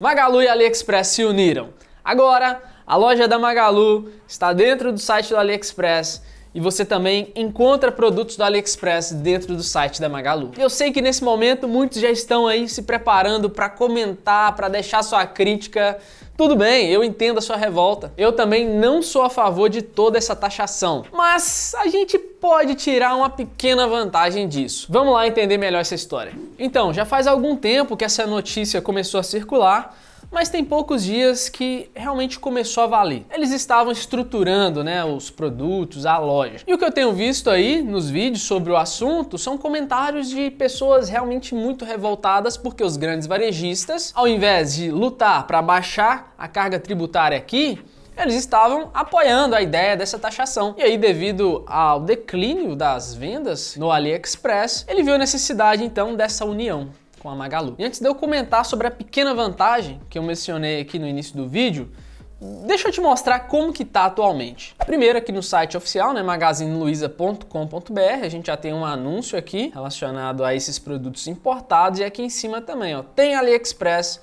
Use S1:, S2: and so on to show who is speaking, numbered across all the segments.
S1: Magalu e AliExpress se uniram. Agora, a loja da Magalu está dentro do site do AliExpress e você também encontra produtos do AliExpress dentro do site da Magalu. Eu sei que nesse momento muitos já estão aí se preparando para comentar, para deixar sua crítica. Tudo bem, eu entendo a sua revolta. Eu também não sou a favor de toda essa taxação, mas a gente pode tirar uma pequena vantagem disso. Vamos lá entender melhor essa história. Então, já faz algum tempo que essa notícia começou a circular mas tem poucos dias que realmente começou a valer. Eles estavam estruturando né, os produtos, a loja. E o que eu tenho visto aí nos vídeos sobre o assunto são comentários de pessoas realmente muito revoltadas porque os grandes varejistas, ao invés de lutar para baixar a carga tributária aqui, eles estavam apoiando a ideia dessa taxação. E aí, devido ao declínio das vendas no AliExpress, ele viu a necessidade então dessa união com a Magalu. E antes de eu comentar sobre a pequena vantagem que eu mencionei aqui no início do vídeo, deixa eu te mostrar como que tá atualmente. Primeiro aqui no site oficial, né, magazineluiza.com.br, a gente já tem um anúncio aqui relacionado a esses produtos importados e aqui em cima também, ó, tem AliExpress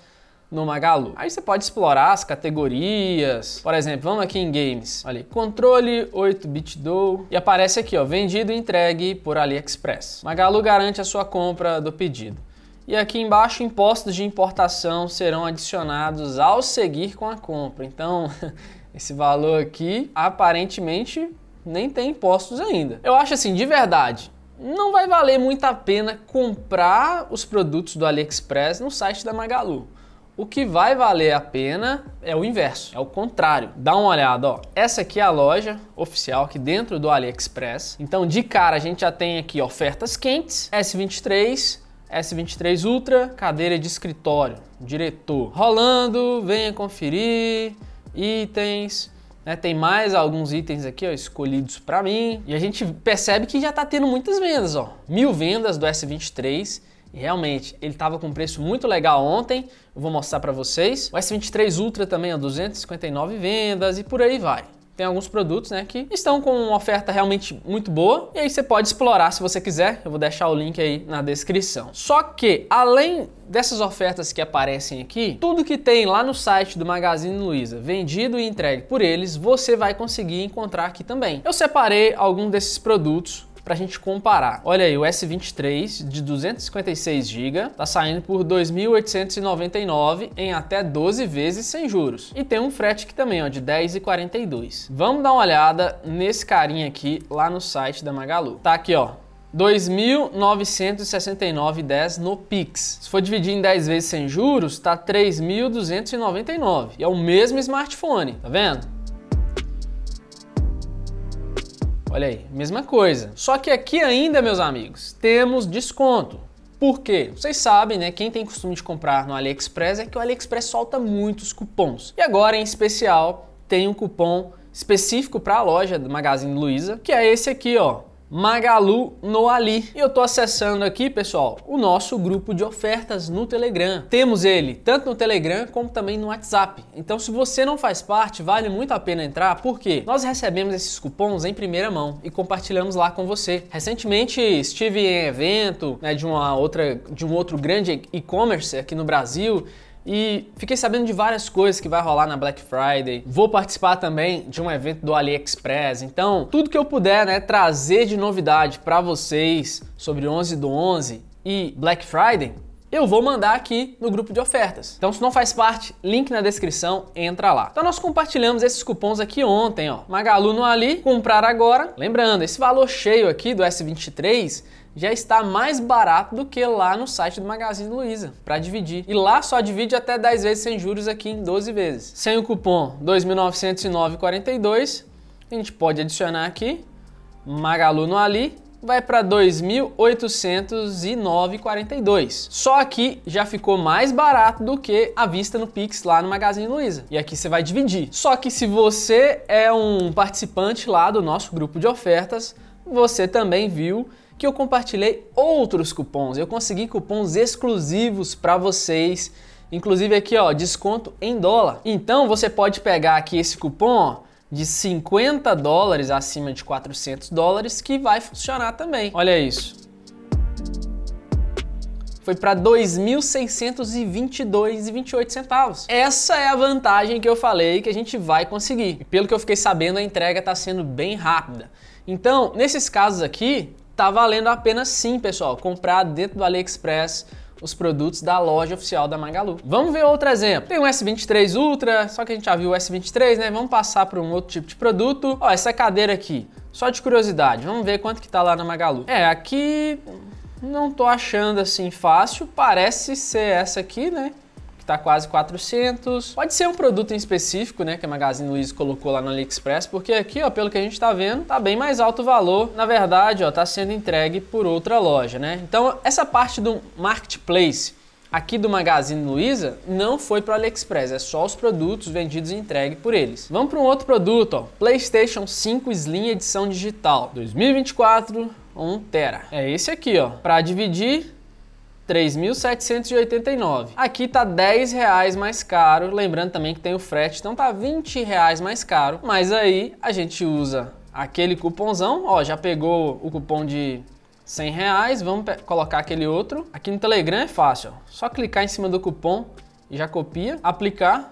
S1: no Magalu. Aí você pode explorar as categorias. Por exemplo, vamos aqui em games. Olha, controle 8-bit do e aparece aqui, ó, vendido e entregue por AliExpress. Magalu garante a sua compra do pedido. E aqui embaixo, impostos de importação serão adicionados ao seguir com a compra. Então, esse valor aqui, aparentemente, nem tem impostos ainda. Eu acho assim, de verdade, não vai valer muito a pena comprar os produtos do AliExpress no site da Magalu. O que vai valer a pena é o inverso, é o contrário. Dá uma olhada, ó. Essa aqui é a loja oficial aqui dentro do AliExpress. Então, de cara, a gente já tem aqui ofertas quentes, S23, S23 Ultra, cadeira de escritório, diretor. Rolando, venha conferir, itens, né, tem mais alguns itens aqui ó, escolhidos para mim. E a gente percebe que já está tendo muitas vendas. Ó. Mil vendas do S23. E realmente, ele estava com um preço muito legal ontem. Eu vou mostrar para vocês. O S23 Ultra também, ó, 259 vendas e por aí vai. Tem alguns produtos né, que estão com uma oferta realmente muito boa e aí você pode explorar se você quiser. Eu vou deixar o link aí na descrição. Só que, além dessas ofertas que aparecem aqui, tudo que tem lá no site do Magazine Luiza, vendido e entregue por eles, você vai conseguir encontrar aqui também. Eu separei algum desses produtos para a gente comparar. Olha aí, o S23 de 256 GB tá saindo por 2.899 em até 12 vezes sem juros. E tem um frete aqui também, ó, de 10,42. Vamos dar uma olhada nesse carinha aqui lá no site da Magalu. Tá aqui, ó, 2.969,10 no Pix. Se for dividir em 10 vezes sem juros, tá 3.299. E é o mesmo smartphone, tá vendo? Olha aí, mesma coisa. Só que aqui ainda, meus amigos, temos desconto. Por quê? Vocês sabem, né? Quem tem costume de comprar no AliExpress é que o AliExpress solta muitos cupons. E agora, em especial, tem um cupom específico para a loja do Magazine Luiza, que é esse aqui, ó. Magalu Noali E eu tô acessando aqui, pessoal, o nosso grupo de ofertas no Telegram. Temos ele tanto no Telegram como também no WhatsApp. Então, se você não faz parte, vale muito a pena entrar, porque nós recebemos esses cupons em primeira mão e compartilhamos lá com você. Recentemente estive em evento né, de uma outra de um outro grande e-commerce aqui no Brasil e fiquei sabendo de várias coisas que vai rolar na Black Friday. Vou participar também de um evento do AliExpress. Então, tudo que eu puder, né, trazer de novidade para vocês sobre 11 do 11 e Black Friday, eu vou mandar aqui no grupo de ofertas. Então, se não faz parte, link na descrição, entra lá. Então, nós compartilhamos esses cupons aqui ontem, ó. Magalu no Ali, comprar agora. Lembrando, esse valor cheio aqui do S23 já está mais barato do que lá no site do Magazine Luiza para dividir. E lá só divide até 10 vezes sem juros aqui em 12 vezes. Sem o cupom 2.909,42, a gente pode adicionar aqui Magalu no Ali vai para 2.809,42. Só aqui já ficou mais barato do que a vista no Pix lá no Magazine Luiza. E aqui você vai dividir. Só que se você é um participante lá do nosso grupo de ofertas, você também viu que eu compartilhei outros cupons. Eu consegui cupons exclusivos para vocês, inclusive aqui, ó, desconto em dólar. Então você pode pegar aqui esse cupom ó, de 50 dólares acima de 400 dólares que vai funcionar também. Olha isso. Foi para 2.622,28 centavos. Essa é a vantagem que eu falei que a gente vai conseguir. E pelo que eu fiquei sabendo, a entrega está sendo bem rápida. Então, nesses casos aqui, tá valendo a pena sim, pessoal, comprar dentro do AliExpress os produtos da loja oficial da Magalu. Vamos ver outro exemplo. Tem um S23 Ultra, só que a gente já viu o S23, né? Vamos passar para um outro tipo de produto. Ó, essa cadeira aqui, só de curiosidade, vamos ver quanto que tá lá na Magalu. É, aqui não tô achando assim fácil, parece ser essa aqui, né? que tá quase 400. Pode ser um produto em específico, né, que a Magazine Luiza colocou lá no AliExpress, porque aqui, ó, pelo que a gente tá vendo, tá bem mais alto o valor. Na verdade, ó, tá sendo entregue por outra loja, né? Então, essa parte do marketplace aqui do Magazine Luiza não foi para o AliExpress, é só os produtos vendidos e entregue por eles. Vamos para um outro produto, ó, PlayStation 5 Slim edição digital, 2024, 1 tera. É esse aqui, ó. Para dividir 3.789. Aqui tá 10 reais mais caro, lembrando também que tem o frete, então tá 20 reais mais caro. Mas aí a gente usa aquele cupomzão, ó, já pegou o cupom de 100 reais, vamos colocar aquele outro. Aqui no Telegram é fácil, ó. só clicar em cima do cupom e já copia, aplicar,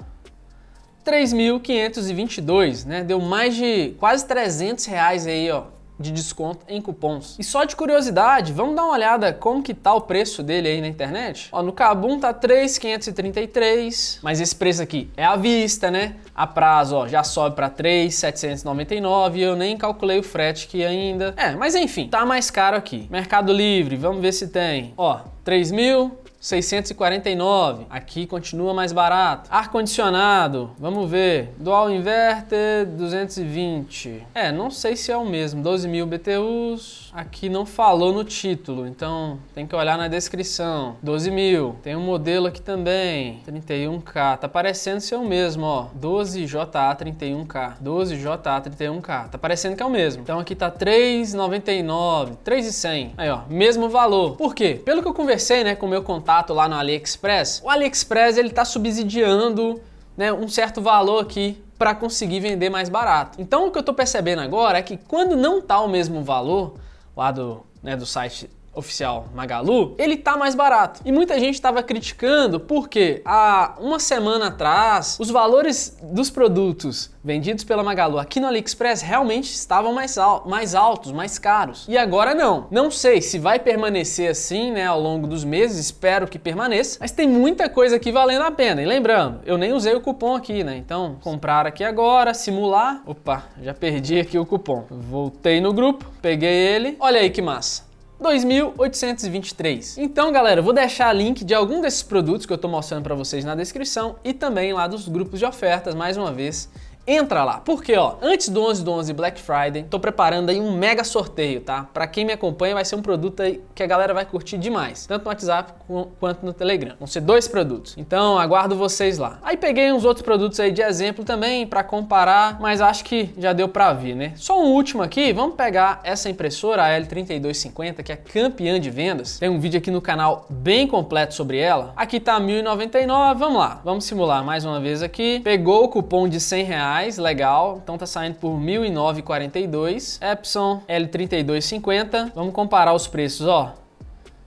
S1: 3.522, né? Deu mais de quase 300 reais aí, ó, de desconto em cupons. E só de curiosidade, vamos dar uma olhada como que tá o preço dele aí na internet? Ó, no Kabum tá 3,533, mas esse preço aqui é à vista, né? A prazo, ó, já sobe para 3,799 e eu nem calculei o frete aqui ainda. É, mas enfim, tá mais caro aqui. Mercado Livre, vamos ver se tem. Ó, 3 mil, 649. Aqui continua mais barato. Ar-condicionado, vamos ver. Dual inverter, 220. É, não sei se é o mesmo. 12 mil BTUs. Aqui não falou no título, então tem que olhar na descrição. 12 mil. Tem um modelo aqui também. 31K. Tá parecendo ser o mesmo, ó. 12JA31K. 12JA31K. Tá parecendo que é o mesmo. Então aqui tá 3,99. 3,100. Aí, ó. Mesmo valor. Por quê? Pelo que eu conversei, né, com o meu contato contato lá no AliExpress, o AliExpress ele está subsidiando né, um certo valor aqui para conseguir vender mais barato. Então o que eu estou percebendo agora é que quando não tá o mesmo valor lá do, né, do site oficial Magalu, ele tá mais barato. E muita gente estava criticando porque há uma semana atrás os valores dos produtos vendidos pela Magalu aqui no AliExpress realmente estavam mais, al mais altos, mais caros. E agora não. Não sei se vai permanecer assim, né, ao longo dos meses, espero que permaneça, mas tem muita coisa aqui valendo a pena. E lembrando, eu nem usei o cupom aqui, né? Então, comprar aqui agora, simular. Opa, já perdi aqui o cupom. Voltei no grupo, peguei ele. Olha aí que massa. 2.823. Então, galera, vou deixar link de algum desses produtos que eu estou mostrando para vocês na descrição e também lá dos grupos de ofertas, mais uma vez. Entra lá, porque ó, antes do 11 do 11 Black Friday, tô preparando aí um mega sorteio, tá? Para quem me acompanha, vai ser um produto aí que a galera vai curtir demais, tanto no WhatsApp quanto no Telegram. Vão ser dois produtos. Então, aguardo vocês lá. Aí peguei uns outros produtos aí de exemplo também para comparar, mas acho que já deu para ver, né? Só um último aqui, vamos pegar essa impressora, a L3250, que é campeã de vendas. Tem um vídeo aqui no canal bem completo sobre ela. Aqui tá 1099, vamos lá. Vamos simular mais uma vez aqui. Pegou o cupom de 100 reais reais, legal. Então tá saindo por 1.009,42. Epson L3250. Vamos comparar os preços, ó.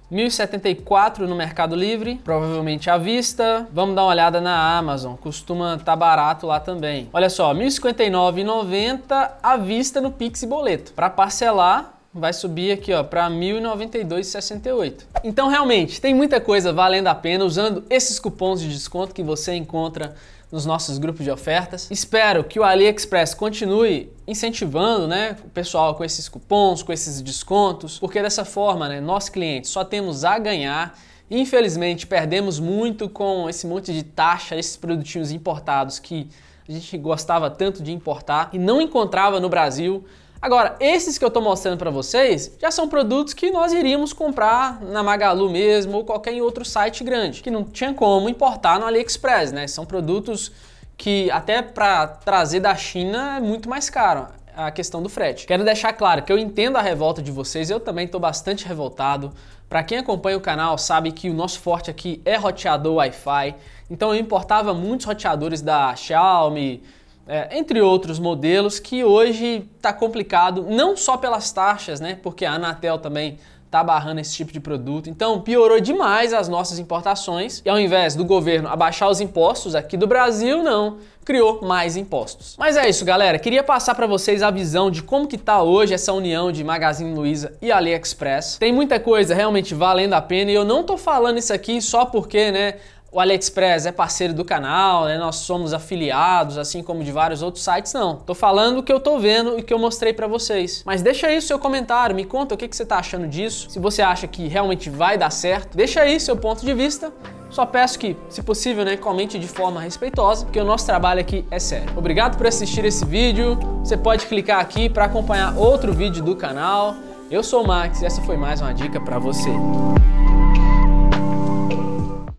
S1: 1074 no Mercado Livre, provavelmente à vista. Vamos dar uma olhada na Amazon, costuma estar tá barato lá também. Olha só, 1059,90 à vista no Pix e boleto. Para parcelar, vai subir aqui ó para 1092,68. Então realmente tem muita coisa valendo a pena usando esses cupons de desconto que você encontra nos nossos grupos de ofertas. Espero que o AliExpress continue incentivando né, o pessoal com esses cupons, com esses descontos, porque dessa forma né, nós clientes só temos a ganhar. Infelizmente, perdemos muito com esse monte de taxa, esses produtinhos importados que a gente gostava tanto de importar e não encontrava no Brasil. Agora, esses que eu estou mostrando para vocês já são produtos que nós iríamos comprar na Magalu mesmo ou qualquer outro site grande, que não tinha como importar no AliExpress, né? São produtos que até para trazer da China é muito mais caro a questão do frete. Quero deixar claro que eu entendo a revolta de vocês, eu também estou bastante revoltado. Para quem acompanha o canal sabe que o nosso forte aqui é roteador Wi-Fi, então eu importava muitos roteadores da Xiaomi, é, entre outros modelos que hoje está complicado, não só pelas taxas, né? Porque a Anatel também está barrando esse tipo de produto. Então piorou demais as nossas importações. E ao invés do governo abaixar os impostos aqui do Brasil, não criou mais impostos. Mas é isso, galera. Queria passar para vocês a visão de como que tá hoje essa união de Magazine Luiza e AliExpress. Tem muita coisa realmente valendo a pena e eu não tô falando isso aqui só porque, né, o AliExpress é parceiro do canal, né? nós somos afiliados, assim como de vários outros sites, não. Tô falando o que eu tô vendo e que eu mostrei para vocês. Mas deixa aí o seu comentário, me conta o que, que você tá achando disso, se você acha que realmente vai dar certo, deixa aí seu ponto de vista. Só peço que, se possível, né, comente de forma respeitosa, porque o nosso trabalho aqui é sério. Obrigado por assistir esse vídeo. Você pode clicar aqui para acompanhar outro vídeo do canal. Eu sou o Max e essa foi mais uma dica para você.